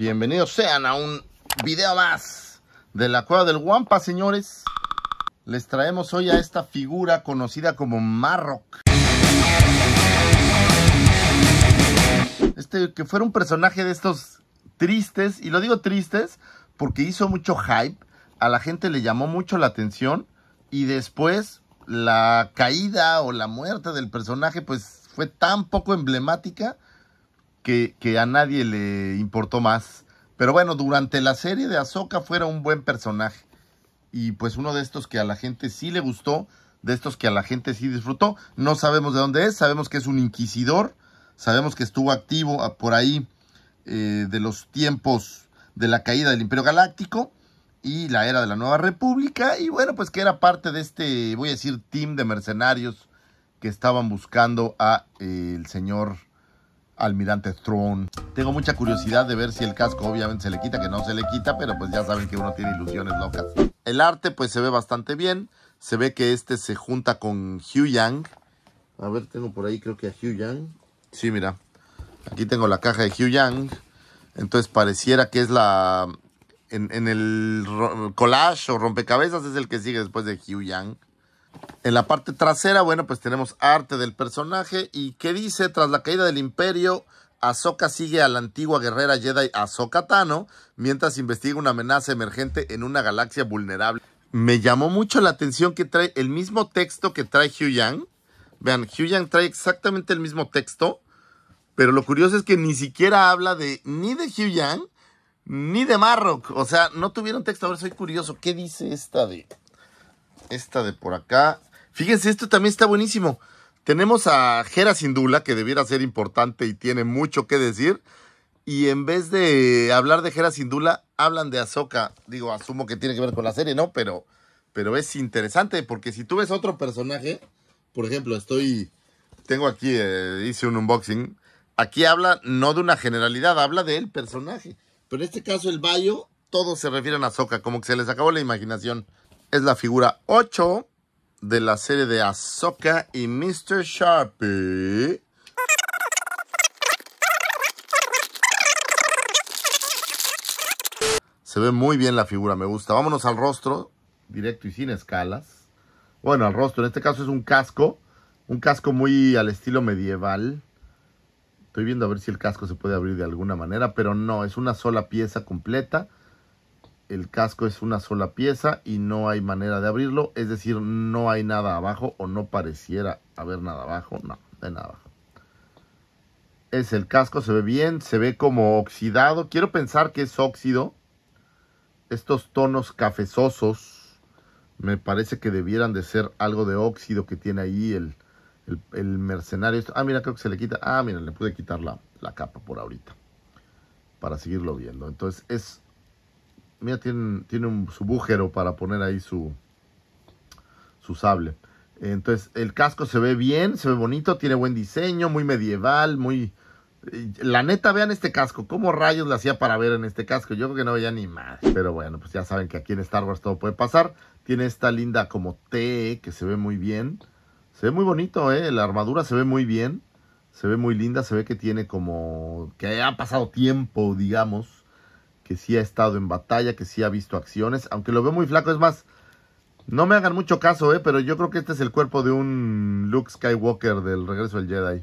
Bienvenidos sean a un video más de la Cueva del Guampa, señores. Les traemos hoy a esta figura conocida como Marrock. Este que fuera un personaje de estos tristes, y lo digo tristes porque hizo mucho hype, a la gente le llamó mucho la atención y después la caída o la muerte del personaje pues fue tan poco emblemática que, a nadie le importó más. Pero bueno, durante la serie de Azoka fuera un buen personaje. Y pues uno de estos que a la gente sí le gustó, de estos que a la gente sí disfrutó. No sabemos de dónde es, sabemos que es un inquisidor, sabemos que estuvo activo por ahí eh, de los tiempos de la caída del Imperio Galáctico y la era de la Nueva República. Y bueno, pues que era parte de este, voy a decir, team de mercenarios que estaban buscando a eh, el señor Almirante Throne. Tengo mucha curiosidad de ver si el casco obviamente se le quita, que no se le quita, pero pues ya saben que uno tiene ilusiones locas. El arte pues se ve bastante bien. Se ve que este se junta con Hugh Yang. A ver, tengo por ahí creo que a Hugh Yang. Sí, mira. Aquí tengo la caja de Hugh Yang. Entonces pareciera que es la... En, en el collage o rompecabezas es el que sigue después de Hugh Yang. En la parte trasera, bueno, pues tenemos arte del personaje y qué dice, tras la caída del imperio, Ahsoka sigue a la antigua guerrera Jedi Ahsoka Tano mientras investiga una amenaza emergente en una galaxia vulnerable. Me llamó mucho la atención que trae el mismo texto que trae Hugh Yang. Vean, Hugh Yang trae exactamente el mismo texto, pero lo curioso es que ni siquiera habla de ni de Hugh Yang ni de Marrock. O sea, no tuvieron texto. Ahora soy curioso, ¿qué dice esta de esta de por acá. Fíjense, esto también está buenísimo. Tenemos a Jera Sindula, que debiera ser importante y tiene mucho que decir. Y en vez de hablar de Jera Sindula, hablan de Azoka. Digo, asumo que tiene que ver con la serie, ¿no? Pero, pero es interesante, porque si tú ves otro personaje, por ejemplo, estoy. Tengo aquí, eh, hice un unboxing. Aquí habla no de una generalidad, habla del personaje. Pero en este caso, el Bayo, todos se refieren a Azoka, como que se les acabó la imaginación. Es la figura 8 de la serie de Ahsoka y Mr. Sharpie. Se ve muy bien la figura, me gusta. Vámonos al rostro, directo y sin escalas. Bueno, al rostro, en este caso es un casco. Un casco muy al estilo medieval. Estoy viendo a ver si el casco se puede abrir de alguna manera, pero no, es una sola pieza completa el casco es una sola pieza y no hay manera de abrirlo, es decir, no hay nada abajo o no pareciera haber nada abajo, no, no hay nada abajo. Es el casco, se ve bien, se ve como oxidado, quiero pensar que es óxido. Estos tonos cafezosos me parece que debieran de ser algo de óxido que tiene ahí el, mercenario. Este. Ah, mira, creo que se le quita, ah, mira, le pude quitar la capa por ahorita para seguirlo viendo. Entonces es mira, tiene, un, su para poner ahí su, su sable. Entonces, el casco se ve bien, se ve bonito, tiene buen diseño, muy medieval, muy... La neta, vean este casco. ¿Cómo rayos le hacía para ver en este casco? Yo creo que no veía ni más. Pero bueno, pues ya saben que aquí en Star Wars todo puede pasar. Tiene esta linda como T que se ve muy bien. Se ve muy bonito, ¿eh? La armadura se ve muy bien. Se ve muy linda. Se ve que tiene como... Que ha pasado tiempo, digamos que sí ha estado en batalla, que sí ha visto acciones, aunque lo veo muy flaco, es más, no me hagan mucho caso, eh, pero yo creo que este es el cuerpo de un Luke Skywalker del regreso del Jedi.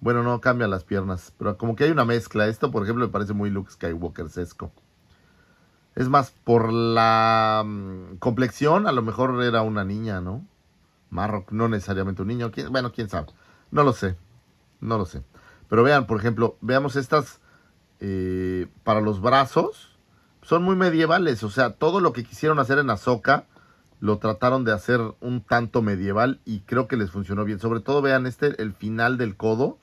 Bueno, no cambia las piernas, pero como que hay una mezcla. Esto, por ejemplo, me parece muy Luke Skywalker sesco. Es más, por la mm, complexión, a lo mejor era una niña, ¿no? Marrock, no necesariamente un niño. bueno, quién sabe. No lo sé. No lo sé. Pero vean, por ejemplo, veamos estas eh, para los brazos son muy medievales. O sea, todo lo que quisieron hacer en Azoka lo trataron de hacer un tanto medieval y creo que les funcionó bien. Sobre todo, vean este, el final del codo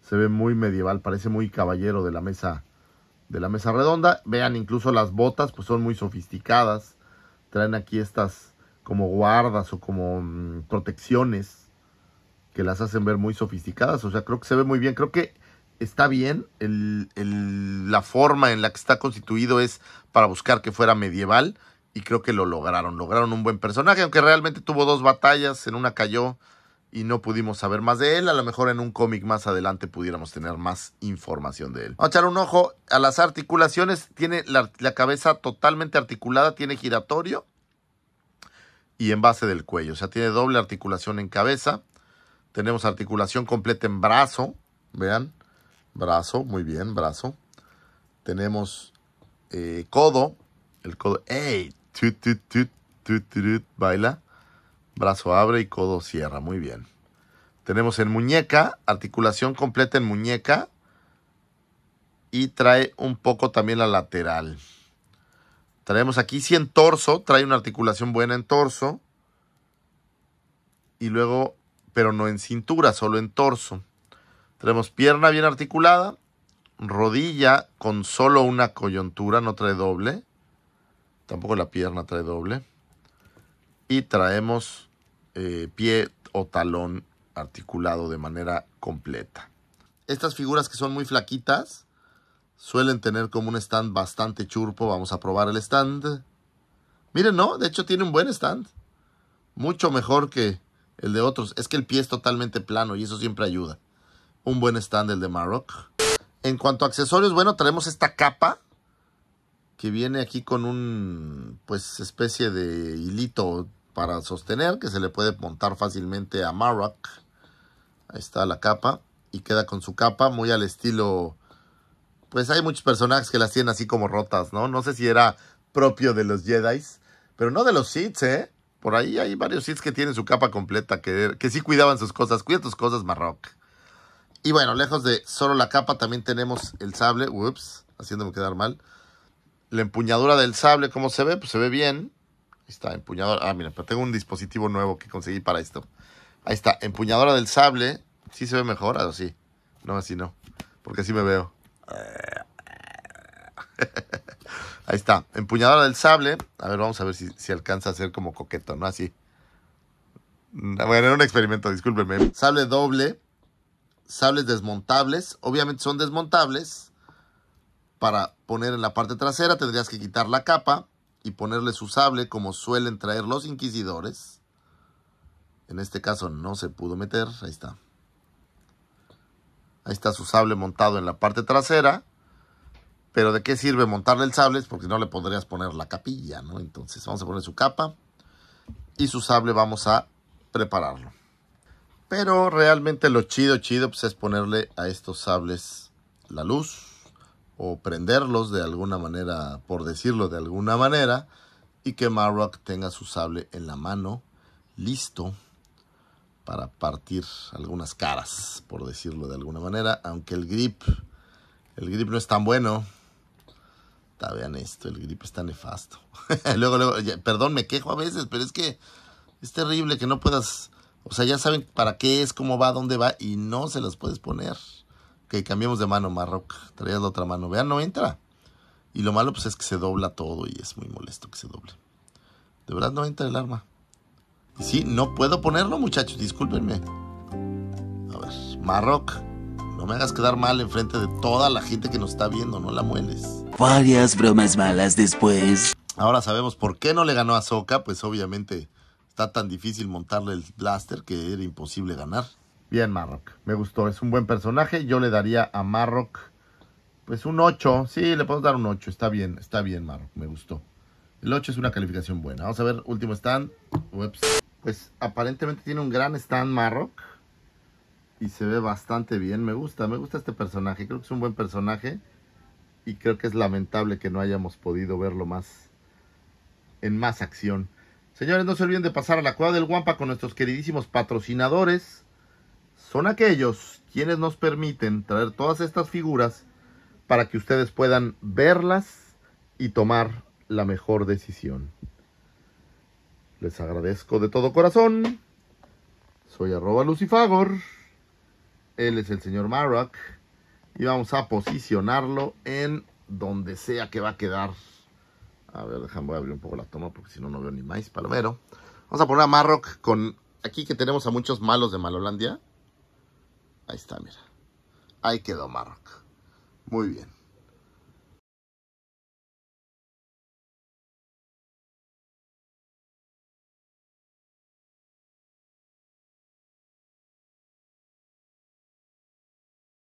se ve muy medieval, parece muy caballero de la mesa de la mesa redonda. Vean incluso las botas, pues son muy sofisticadas. Traen aquí estas como guardas o como mm, protecciones que las hacen ver muy sofisticadas. O sea, creo que se ve muy bien. Creo que está bien, la forma en la que está constituido es para buscar que fuera medieval y creo que lo lograron, lograron un buen personaje, aunque realmente tuvo dos batallas, en una cayó y no pudimos saber más de él, a lo mejor en un cómic más adelante pudiéramos tener más información de él. Vamos a echar un ojo a las articulaciones, tiene la, la cabeza totalmente articulada, tiene giratorio y en base del cuello, o sea, tiene doble articulación en cabeza, tenemos articulación completa en brazo, vean, brazo, muy bien, brazo. Tenemos eh, codo, el codo, ¡ey! Tut, tut, tut, baila. Brazo abre y codo cierra, muy bien. Tenemos en muñeca, articulación completa en muñeca. Y trae un poco también la lateral. Traemos aquí sí en torso, trae una articulación buena en torso. Y luego, pero no en cintura, solo en torso. Tenemos pierna bien articulada, rodilla con solo una coyuntura, no trae doble. Tampoco la pierna trae doble. Y traemos eh, pie o talón articulado de manera completa. Estas figuras que son muy flaquitas suelen tener como un stand bastante churpo. Vamos a probar el stand. Miren, no, de hecho tiene un buen stand. Mucho mejor que el de otros. Es que el pie es totalmente plano y eso siempre ayuda un buen stand de Maroc. En cuanto a accesorios, bueno, traemos esta capa que viene aquí con un, pues, especie de hilito para sostener que se le puede montar fácilmente a Maroc. Ahí está la capa y queda con su capa muy al estilo, pues hay muchos personajes que las tienen así como rotas, ¿no? No sé si era propio de los Jedi, pero no de los Sith, ¿eh? Por ahí hay varios Sith que tienen su capa completa, que, que sí cuidaban sus cosas. Cuida tus cosas, Marrock. Y bueno, lejos de solo la capa, también tenemos el sable. Ups, haciéndome quedar mal. La empuñadura del sable, ¿cómo se ve? Pues se ve bien. Ahí está, empuñadora. Ah, mira, pero tengo un dispositivo nuevo que conseguí para esto. Ahí está, empuñadora del sable. ¿Sí se ve mejor? Ah, sí. No, así no. Porque así me veo. Ahí está, empuñadora del sable. A ver, vamos a ver si, si alcanza a ser como coqueto, ¿no? Así. Bueno, era un experimento, discúlpenme. Sable doble sables desmontables. Obviamente son desmontables. Para poner en la parte trasera tendrías que quitar la capa y ponerle su sable como suelen traer los inquisidores. En este caso no se pudo meter. Ahí está. Ahí está su sable montado en la parte trasera. Pero ¿de qué sirve montarle el sable? Porque no le podrías poner la capilla, ¿no? Entonces vamos a poner su capa y su sable vamos a prepararlo. Pero realmente lo chido, chido, pues es ponerle a estos sables la luz o prenderlos de alguna manera, por decirlo de alguna manera, y que Marrock tenga su sable en la mano, listo para partir algunas caras, por decirlo de alguna manera, aunque el grip, el grip no es tan bueno. Está vean esto, el grip está nefasto. luego, luego, perdón, me quejo a veces, pero es que es terrible que no puedas o sea, ya saben para qué es, cómo va, dónde va y no se las puedes poner. Ok, cambiemos de mano, Marroc. Traías la otra mano. Vean, no entra. Y lo malo pues es que se dobla todo y es muy molesto que se doble. De verdad no entra el arma. Y sí, no puedo ponerlo, muchachos, discúlpenme. A ver, Marroc, no me hagas quedar mal enfrente de toda la gente que nos está viendo, no la mueles. Varias bromas malas después. Ahora sabemos por qué no le ganó a Soka, pues obviamente está tan difícil montarle el blaster que era imposible ganar. Bien, Marrock. Me gustó. Es un buen personaje. Yo le daría a Marrock, pues un 8. Sí, le podemos dar un 8. Está bien, está bien, Marrock. Me gustó. El 8 es una calificación buena. Vamos a ver, último stand. Pues aparentemente tiene un gran stand Marrock. Y se ve bastante bien. Me gusta, me gusta este personaje. Creo que es un buen personaje. Y creo que es lamentable que no hayamos podido verlo más en más acción. Señores, no se olviden de pasar a la cueva del Guampa con nuestros queridísimos patrocinadores. Son aquellos quienes nos permiten traer todas estas figuras para que ustedes puedan verlas y tomar la mejor decisión. Les agradezco de todo corazón. Soy arroba lucifagor. Él es el señor Marrock. Y vamos a posicionarlo en donde sea que va a quedar. A ver, déjame abrir un poco la toma porque si no, no veo ni más palomero. Vamos a poner a Marrock con... Aquí que tenemos a muchos malos de Malolandia. Ahí está, mira. Ahí quedó Marroc. Muy bien.